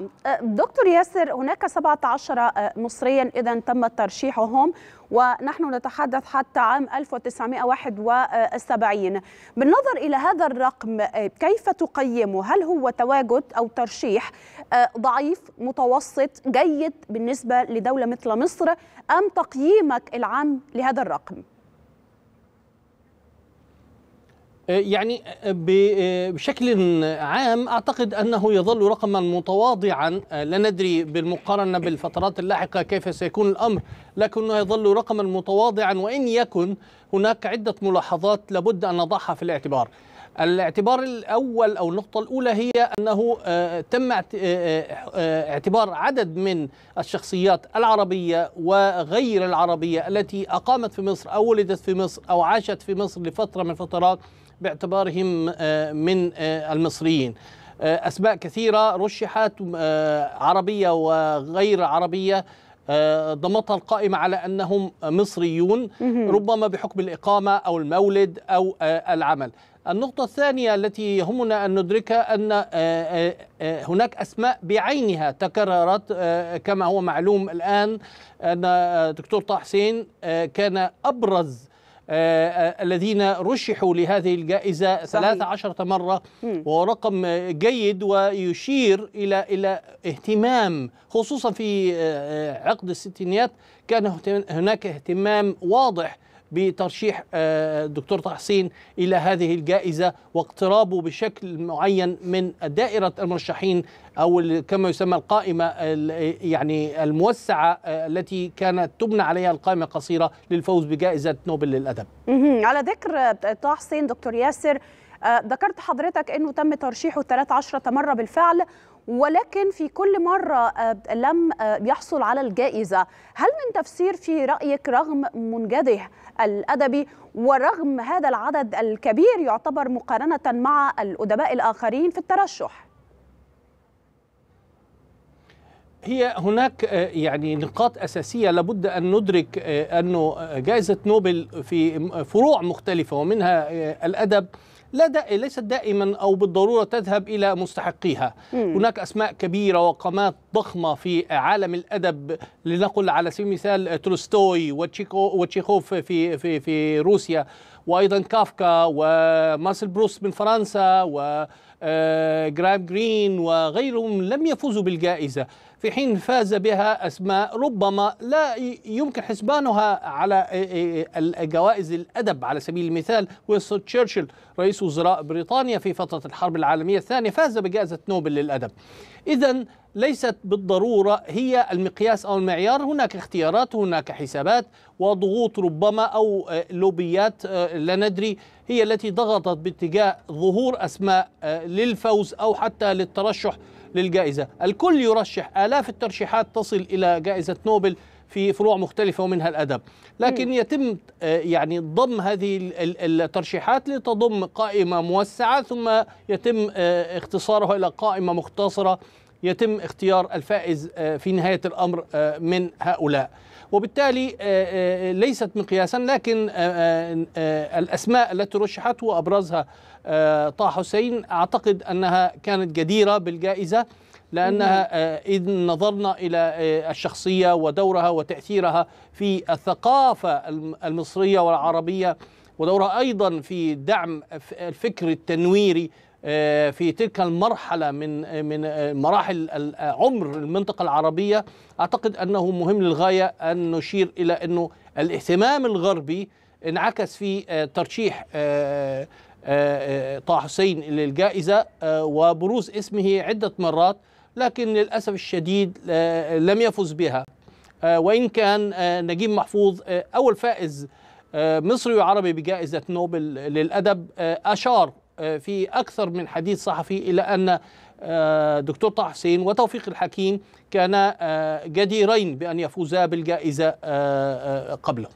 نعم. أه، دكتور ياسر هناك 17 أه، مصريا اذا تم ترشيحهم ونحن نتحدث حتى عام 1971 بالنظر الى هذا الرقم أه، كيف تقيمه هل هو تواجد او ترشيح ضعيف متوسط جيد بالنسبه لدوله مثل مصر ام تقييمك العام لهذا الرقم آه، يعني آه، آه، بشكل عام اعتقد انه يظل رقما متواضعا لا ندري بالمقارنه بالفترات اللاحقه كيف سيكون الامر لكنه يظل رقما متواضعا وان يكن هناك عده ملاحظات لابد ان نضعها في الاعتبار الاعتبار الأول أو النقطة الأولى هي أنه آه، تم آه، آه، اعتبار عدد من الشخصيات العربية وغير العربية التي أقامت في مصر أو ولدت في مصر أو عاشت في مصر لفترة من الفترات باعتبارهم من المصريين أسماء كثيرة رشحت عربية وغير عربية آه، ضمتها القائمة على أنهم مصريون ربما بحكم الإقامة أو المولد أو آه، العمل النقطة الثانية التي يهمنا أن ندركها أن آه، هناك أسماء بعينها تكررت كما هو معلوم الآن أن دكتور طه حسين كان أبرز آه، آه، الذين رشحوا لهذه الجائزة 13 مرة ورقم جيد ويشير إلى إلى اهتمام خصوصا في آه، عقد الستينيات كان هناك اهتمام واضح بترشيح الدكتور آه، طه حسين الى هذه الجائزه واقترابه بشكل معين من دائره المرشحين او كما يسمى القائمه يعني الموسعه آه، التي كانت تبنى عليها القائمه القصيره للفوز بجائزه نوبل للادب. على ذكر طه آه، حسين دكتور ياسر ذكرت حضرتك انه تم ترشيحه 13 مره بالفعل ولكن في كل مرة آه، لم آه، يحصل على الجائزة هل من تفسير في رأيك رغم منجده الأدبي ورغم هذا العدد الكبير يعتبر مقارنة مع الأدباء الآخرين في الترشح؟ هي هناك آه، يعني نقاط أساسية لابد أن ندرك أنه جائزة نوبل في فروع مختلفة ومنها الأدب لا دائما ليست دائما او بالضروره تذهب الى مستحقيها هناك اسماء كبيره وقامات ضخمة في عالم الأدب لنقل على سبيل المثال تولستوي وتشيخوف في, في, في روسيا وأيضا كافكا ومارسل بروس من فرنسا و آه، جرام جرين وغيرهم لم يفوزوا بالجائزة في حين فاز بها أسماء ربما لا يمكن حسبانها على آه، آه، جوائز الأدب على سبيل المثال وينستون تشرشل رئيس وزراء بريطانيا في فترة الحرب العالمية الثانية فاز بجائزة نوبل للأدب إذا ليست بالضرورة هي المقياس أو المعيار هناك اختيارات هناك حسابات وضغوط ربما أو آه، لوبيات آه، لا ندري هي التي ضغطت باتجاه ظهور أسماء آه، للفوز أو حتى للترشح للجائزة الكل يرشح آلاف الترشيحات تصل إلى جائزة نوبل في فروع مختلفة ومنها الأدب لكن يتم يعني ضم هذه الترشيحات لتضم قائمة موسعة ثم يتم اختصارها إلى قائمة مختصرة يتم اختيار الفائز آه، في نهاية الأمر آه، من هؤلاء وبالتالي آه، ليست مقياسا لكن الأسماء التي رشحت وأبرزها طه حسين أعتقد أنها كانت جديرة بالجائزة لأنها نعم. إذ نظرنا إلى الشخصية ودورها وتأثيرها في الثقافة المصرية والعربية ودورها أيضا في دعم الفكر التنويري آه، في تلك المرحلة من آه، من آه، مراحل عمر المنطقة العربية أعتقد أنه مهم للغاية أن نشير إلى أنه الاهتمام الغربي انعكس في ترشيح طه حسين للجائزة وبروز اسمه عدة مرات لكن للأسف الشديد لم يفز بها وإن كان نجيب محفوظ أول فائز مصري وعربي بجائزة نوبل للأدب أشار آه، في أكثر من حديث صحفي إلى أن آه، دكتور طه حسين وتوفيق الحكيم كانا آه، جديرين بأن يفوزا بالجائزة قبله